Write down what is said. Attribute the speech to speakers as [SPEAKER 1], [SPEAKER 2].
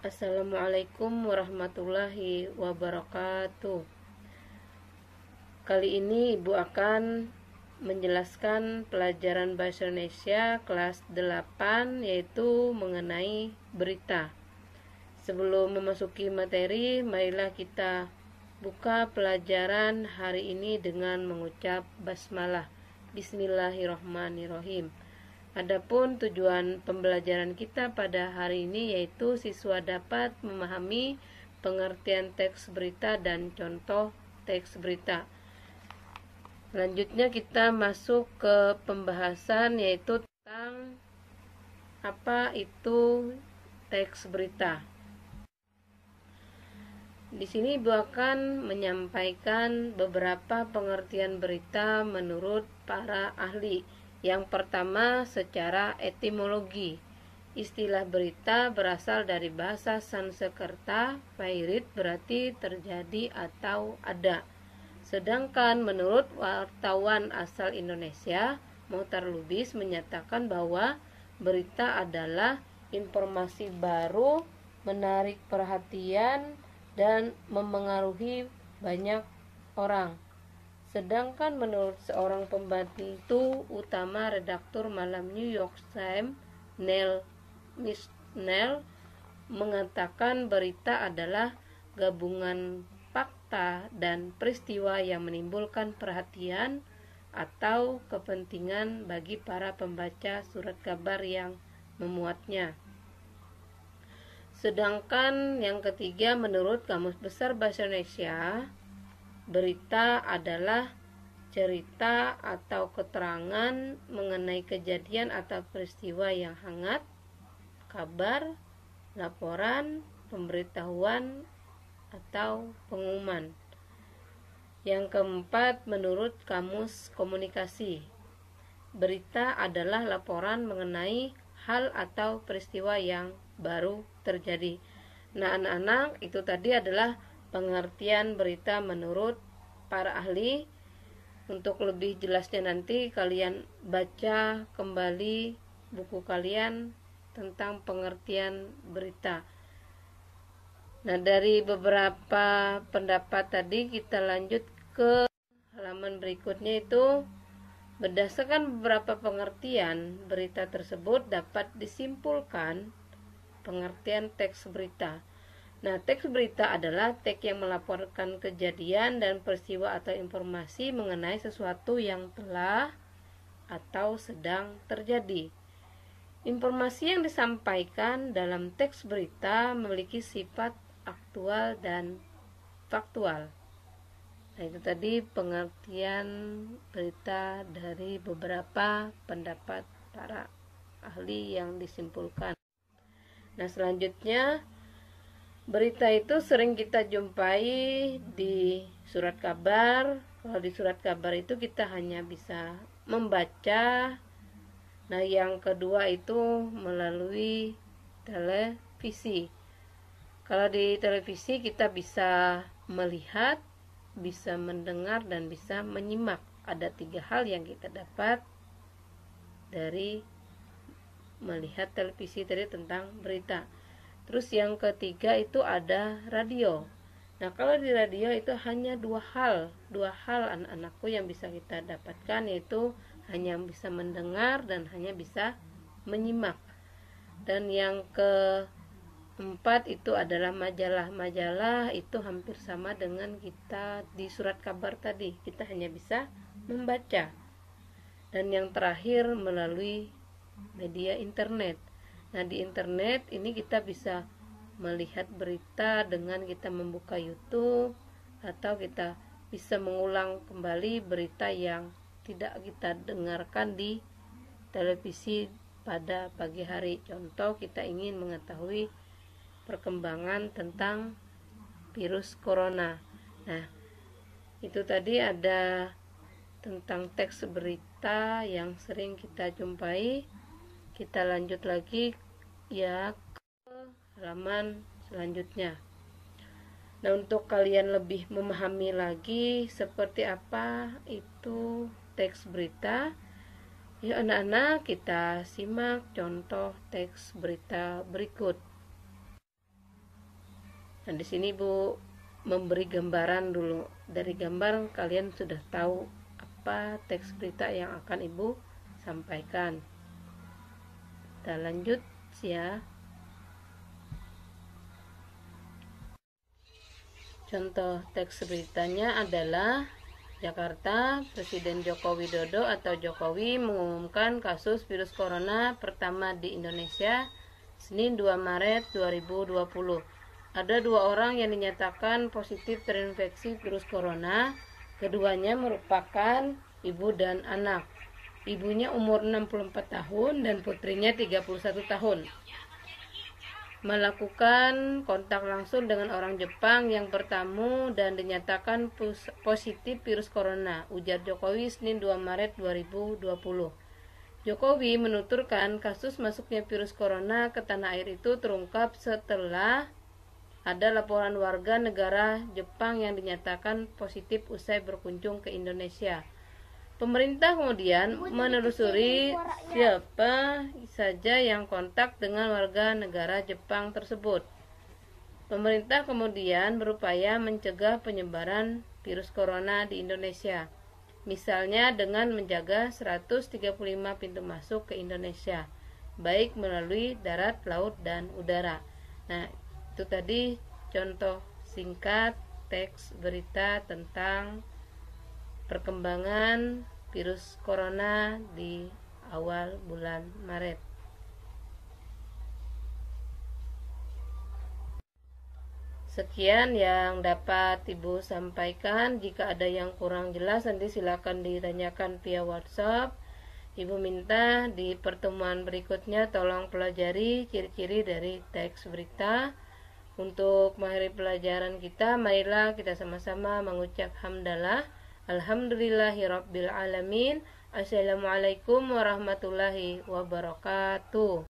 [SPEAKER 1] Assalamualaikum warahmatullahi wabarakatuh. Kali ini Ibu akan menjelaskan pelajaran bahasa Indonesia kelas 8 yaitu mengenai berita. Sebelum memasuki materi, marilah kita buka pelajaran hari ini dengan mengucap basmalah. Bismillahirrahmanirrahim. Adapun tujuan pembelajaran kita pada hari ini yaitu siswa dapat memahami pengertian teks berita dan contoh teks berita. Selanjutnya kita masuk ke pembahasan yaitu tentang apa itu teks berita. Di sini Ibu akan menyampaikan beberapa pengertian berita menurut para ahli yang pertama, secara etimologi. Istilah berita berasal dari bahasa Sansekerta, pairit berarti terjadi atau ada. Sedangkan menurut wartawan asal Indonesia, Mutar Lubis menyatakan bahwa berita adalah informasi baru, menarik perhatian, dan memengaruhi banyak orang. Sedangkan menurut seorang pembantu utama redaktur malam New York Times, Neil Misnell, mengatakan berita adalah gabungan fakta dan peristiwa yang menimbulkan perhatian atau kepentingan bagi para pembaca surat kabar yang memuatnya. Sedangkan yang ketiga menurut Kamus Besar Bahasa Indonesia, Berita adalah cerita atau keterangan mengenai kejadian atau peristiwa yang hangat, kabar, laporan, pemberitahuan, atau pengumuman. Yang keempat, menurut Kamus Komunikasi, berita adalah laporan mengenai hal atau peristiwa yang baru terjadi. Nah, anak-anak, itu tadi adalah pengertian berita menurut para ahli. Untuk lebih jelasnya nanti kalian baca kembali buku kalian tentang pengertian berita. Nah, dari beberapa pendapat tadi kita lanjut ke halaman berikutnya itu berdasarkan beberapa pengertian berita tersebut dapat disimpulkan pengertian teks berita. Nah, teks berita adalah teks yang melaporkan kejadian dan peristiwa atau informasi mengenai sesuatu yang telah atau sedang terjadi. Informasi yang disampaikan dalam teks berita memiliki sifat aktual dan faktual. Nah, itu tadi pengertian berita dari beberapa pendapat para ahli yang disimpulkan. Nah, selanjutnya Berita itu sering kita jumpai di surat kabar. Kalau di surat kabar itu kita hanya bisa membaca. Nah, yang kedua itu melalui televisi. Kalau di televisi kita bisa melihat, bisa mendengar dan bisa menyimak. Ada tiga hal yang kita dapat dari melihat televisi tadi tentang berita. Terus yang ketiga itu ada radio. Nah, kalau di radio itu hanya dua hal, dua hal anak-anakku yang bisa kita dapatkan yaitu hanya bisa mendengar dan hanya bisa menyimak. Dan yang keempat itu adalah majalah-majalah itu hampir sama dengan kita di surat kabar tadi. Kita hanya bisa membaca. Dan yang terakhir melalui media internet. Nah, di internet ini kita bisa melihat berita dengan kita membuka YouTube atau kita bisa mengulang kembali berita yang tidak kita dengarkan di televisi pada pagi hari. Contoh kita ingin mengetahui perkembangan tentang virus corona. Nah, itu tadi ada tentang teks berita yang sering kita jumpai kita lanjut lagi ya ke halaman selanjutnya nah untuk kalian lebih memahami lagi seperti apa itu teks berita ya anak-anak kita simak contoh teks berita berikut nah di sini bu memberi gambaran dulu dari gambar kalian sudah tahu apa teks berita yang akan ibu sampaikan kita lanjut ya contoh teks beritanya adalah Jakarta, Presiden Joko Widodo atau Jokowi mengumumkan kasus virus corona pertama di Indonesia Senin 2 Maret 2020. Ada dua orang yang dinyatakan positif terinfeksi virus corona, keduanya merupakan ibu dan anak. Ibunya umur 64 tahun dan putrinya 31 tahun. Melakukan kontak langsung dengan orang Jepang yang bertamu dan dinyatakan positif virus corona, ujar Jokowi Senin 2 Maret 2020. Jokowi menuturkan kasus masuknya virus corona ke tanah air itu terungkap setelah ada laporan warga negara Jepang yang dinyatakan positif usai berkunjung ke Indonesia. Pemerintah kemudian menelusuri siapa saja yang kontak dengan warga negara Jepang tersebut. Pemerintah kemudian berupaya mencegah penyebaran virus corona di Indonesia. Misalnya dengan menjaga 135 pintu masuk ke Indonesia, baik melalui darat, laut, dan udara. Nah, itu tadi contoh singkat teks berita tentang perkembangan virus corona di awal bulan Maret. Sekian yang dapat Ibu sampaikan. Jika ada yang kurang jelas, nanti silakan ditanyakan via WhatsApp. Ibu minta di pertemuan berikutnya tolong pelajari ciri-ciri dari teks berita. Untuk mengakhiri pelajaran kita, marilah kita sama-sama mengucap hamdalah. Alhamdulillahirrabbilalamin Assalamualaikum warahmatullahi wabarakatuh.